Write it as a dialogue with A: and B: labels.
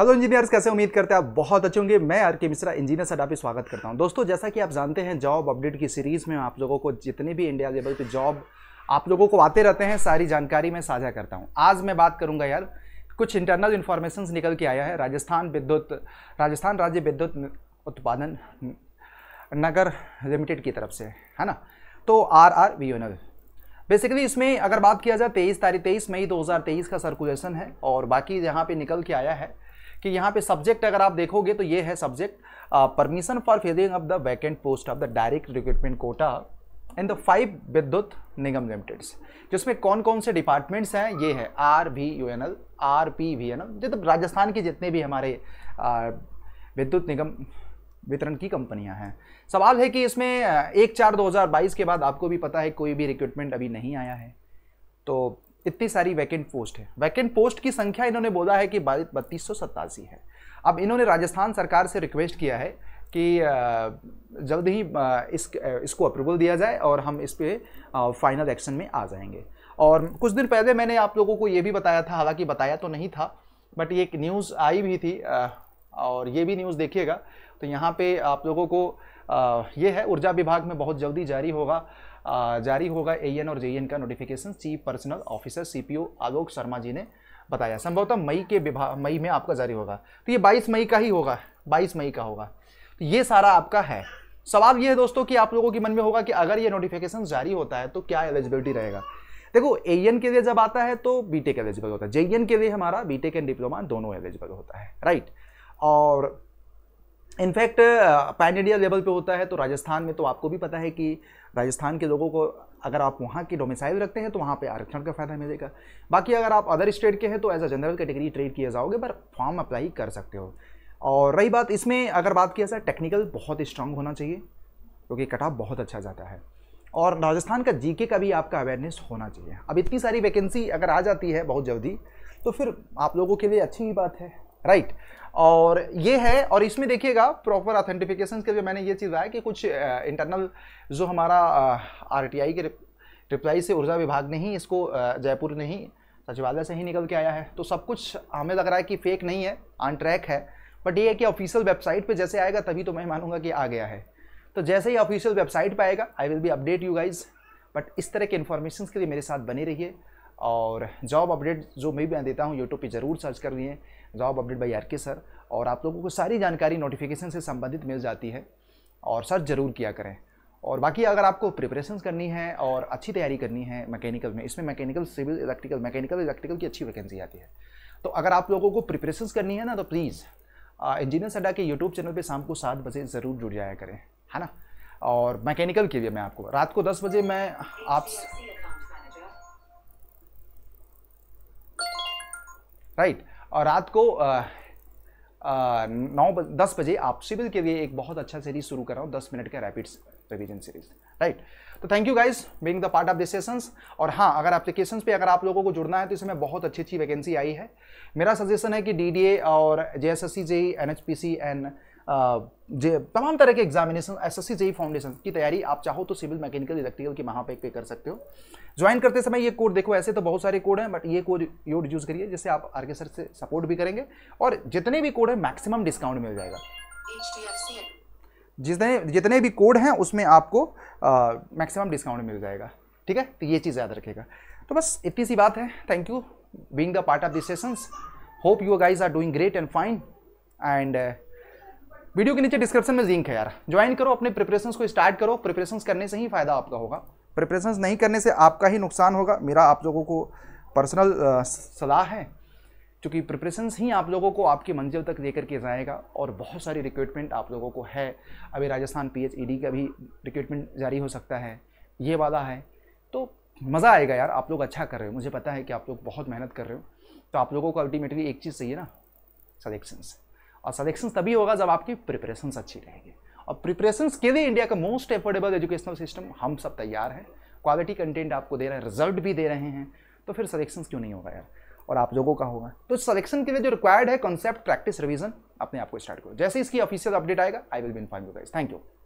A: hello engineers कैसे उम्मीद करते हैं आप बहुत अच्छे होंगे मैं आर के मिश्रा इंजीनियर सर आप स्वागत करता हूं दोस्तों जैसा कि आप जानते हैं जॉब अपडेट की सीरीज़ में आप लोगों को जितने भी इंडिया लेवल पे जॉब आप लोगों को आते रहते हैं सारी जानकारी मैं साझा करता हूँ आज मैं बात करूँगा यार कुछ इंटरनल इन्फॉर्मेशन निकल के आया है राजस्थान विद्युत राजस्थान राज्य विद्युत उत्पादन नगर लिमिटेड की तरफ से है ना तो R R V N L basically इसमें अगर बात किया जाए तेईस तारीख तेईस मई 2023 का सर्कुलेशन है और बाकी यहाँ पे निकल के आया है कि यहाँ पे सब्जेक्ट अगर आप देखोगे तो ये है subject permission for filling of the vacant post of the direct recruitment quota in the five Vidyut Nigam limited जिसमें कौन कौन से डिपार्टमेंट्स हैं ये है R V U N L R P V N L तो राजस्थान के जितने भी हमारे विद्युत uh, निगम वितरण की कंपनियां हैं सवाल है कि इसमें uh, एक चार 2022 के बाद आपको भी पता है कोई भी रिक्रूटमेंट अभी नहीं आया है तो इतनी सारी वैकेंट पोस्ट है वैकेंट पोस्ट की संख्या इन्होंने बोला है कि बत्तीस है अब इन्होंने राजस्थान सरकार से रिक्वेस्ट किया है कि जल्द ही इस इसको अप्रूवल दिया जाए और हम इस पर फाइनल एक्शन में आ जाएंगे और कुछ दिन पहले मैंने आप लोगों को ये भी बताया था हालांकि बताया तो नहीं था बट ये एक न्यूज़ आई भी थी और ये भी न्यूज़ देखिएगा तो यहाँ पे आप लोगों को ये है ऊर्जा विभाग में बहुत जल्दी जारी होगा जारी होगा ए और जे का notification chief personnel officer C Alok Sharma ji ने बताया संभवतः मई के विभाग मई में आपका जारी होगा तो ये 22 मई का ही होगा 22 मई का होगा तो ये सारा आपका है सवाल ये है दोस्तों कि आप लोगों के मन में होगा कि अगर ये नोटिफिकेशन जारी होता है तो क्या एलिजिबिलिटी रहेगा देखो ए के लिए जब आता है तो बीटेक एलिजिबल होता है जे के लिए हमारा बीटेक एंड डिप्लोमा दोनों एलिजिबल होता है राइट और इनफैक्ट पैन इंडिया लेवल पे होता है तो राजस्थान में तो आपको भी पता है कि राजस्थान के लोगों को अगर आप वहाँ की डोमिसाइल रखते हैं तो वहाँ पे आरक्षण का फ़ायदा मिलेगा बाकी अगर आप अदर स्टेट के हैं तो as a general category treat किए जाओगे पर फॉर्म अप्लाई कर सकते हो और रही बात इसमें अगर बात किया जाए टेक्निकल बहुत स्ट्रांग होना चाहिए क्योंकि तो कटाव बहुत अच्छा जाता है और राजस्थान का जीके का भी आपका अवेयरनेस होना चाहिए अब इतनी सारी वैकेंसी अगर आ जाती है बहुत जल्दी तो फिर आप लोगों के लिए अच्छी ही बात है राइट और ये है और इसमें देखिएगा प्रॉपर ऑथेंटिफिकेशन के लिए मैंने ये चीज़ लाया कि कुछ इंटरनल जो हमारा आर के रिप्लाई से ऊर्जा विभाग ने ही इसको जयपुर ने ही सचिवालय से ही निकल के आया है तो सब कुछ हमें लग रहा है कि फेक नहीं है ऑन ट्रैक है बट ये है कि ऑफिशियल वेबसाइट पे जैसे आएगा तभी तो मैं मानूंगा कि आ गया है तो जैसे ही ऑफिशियल वेबसाइट पे आएगा I will be update you guys but इस तरह के इन्फॉर्मेशन के लिए मेरे साथ बने रहिए और जॉब अपडेट जो मैं भी मैं देता हूँ यूट्यूब पर ज़रूर सर्च कर दिए job update by R K sir और आप लोगों को सारी जानकारी नोटिफिकेशन से संबंधित मिल जाती है और सर्च ज़रूर किया करें और बाकी अगर आपको प्रिपरेशन करनी है और अच्छी तैयारी करनी है मैकेनिकल में इसमें mechanical civil electrical mechanical electrical की अच्छी वैकेंसी आती है तो अगर आप लोगों को प्रिपरेशन करनी है ना तो प्लीज़ इंजीनियर सड्डा के यूट्यूब चैनल पर शाम को सात बजे ज़रूर जुड़ जाया करें है ना और मैकेनिकल के लिए मैं आपको रात को दस बजे मैं आप राइट और रात को नौ दस बजे आप सिविल के लिए एक बहुत अच्छा सीरीज शुरू कर रहा हूँ दस मिनट का रैपिड रिविजन सीरीज राइट तो thank you guys being the part of this sessions और हाँ अगर एप्लीकेशंस पे अगर आप लोगों को जुड़ना है तो इसमें बहुत अच्छी अच्छी वैकेंसी आई है मेरा सजेशन है कि डी और J S S C J N H P C and J तमाम तरह के examination S S C foundation की तैयारी आप चाहो तो सिविल मैकेनिकल इलेक्ट्रिकल की वहाँ पे पे कर सकते हो ज्वाइन करते समय ये कोड देखो ऐसे तो बहुत सारे कोड हैं बट ये कोड योड यूज़ करिए जिससे आप आर सर से सपोर्ट भी करेंगे और जितने भी कोड हैं मैक्सिमम डिस्काउंट मिल जाएगा जितने जितने भी कोड हैं उसमें आपको मैक्सिमम डिस्काउंट मिल जाएगा ठीक है तो ये चीज़ याद रखेगा तो बस इतनी सी बात है thank you being the part of this sessions hope you guys are doing great and fine and video के नीचे डिस्क्रिप्शन में लिंक है यार ज्वाइन करो अपने प्रिपरेशन को स्टार्ट करो प्रिपरेशन करने से ही फायदा आपका होगा प्रिपरेशन नहीं करने से आपका ही नुकसान होगा मेरा आप लोगों को पर्सनल सलाह है क्योंकि प्रिपरेशंस ही आप लोगों को आपकी मंजिल तक लेकर के जाएगा और बहुत सारी रिक्रूटमेंट आप लोगों को है अभी राजस्थान डी e का भी रिक्रूटमेंट जारी हो सकता है ये वाला है तो मज़ा आएगा यार आप लोग अच्छा कर रहे हो मुझे पता है कि आप लोग बहुत मेहनत कर रहे हो तो आप लोगों को अल्टीमेटली एक चीज़ चाहिए ना सलेक्शन और सलेक्शन तभी होगा जब आपकी प्रिपरेशन अच्छी रहेगी और प्रिपरेशन के लिए इंडिया का मोस्ट एफोर्डेबल एजुकेशनल सिस्टम हम सब तैयार हैं क्वालिटी कंटेंट आपको दे रहे हैं रिजल्ट भी दे रहे हैं तो फिर सलेक्शन क्यों नहीं होगा यार और आप लोगों का होगा तो सलेक्शन के लिए जो रिक्वायर्ड है कॉन्सेप्ट प्रैक्टिस रिविजन अपने आप को स्टार्ट करो जैसे इसकी ऑफिशियल अपडेट आएगा I will be inform you guys thank you